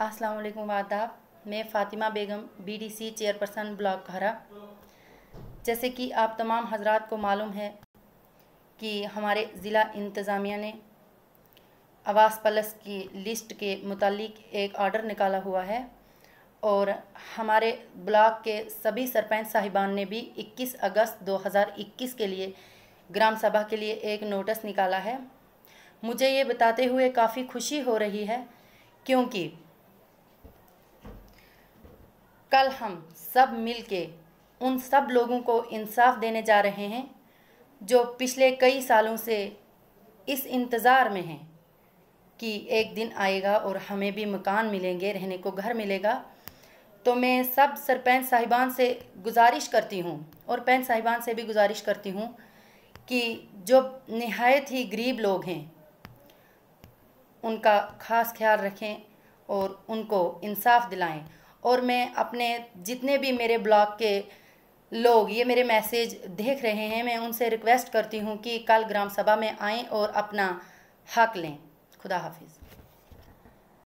अस्सलाम आदाब मैं Fatima Begum BDC chairperson block Ghara जैसे कि आप तमाम हजरात को मालूम है कि हमारे ज़िला इंतज़ामिया ने आवास प्लस की लिस्ट के मुतालिक एक आर्डर निकाला हुआ है और हमारे ब्लॉक के सभी सरपंच साहिबान ने भी 21 अगस्त 2021 के लिए ग्राम सभा के लिए एक नोटिस निकाला है मुझे ये बताते हुए काफ़ी खुशी हो रही है क्योंकि कल हम सब मिल के उन सब लोगों को इंसाफ देने जा रहे हैं जो पिछले कई सालों से इस इंतज़ार में हैं कि एक दिन आएगा और हमें भी मकान मिलेंगे रहने को घर मिलेगा तो मैं सब सरपंच साहिबान से गुजारिश करती हूँ और पंच साहिबान से भी गुजारिश करती हूँ कि जो नहायत ही गरीब लोग हैं उनका ख़ास ख्याल रखें और उनको इंसाफ दिलाएं और मैं अपने जितने भी मेरे ब्लॉग के लोग ये मेरे मैसेज देख रहे हैं मैं उनसे रिक्वेस्ट करती हूँ कि कल ग्राम सभा में आएँ और अपना हक लें खुदा हाफिज़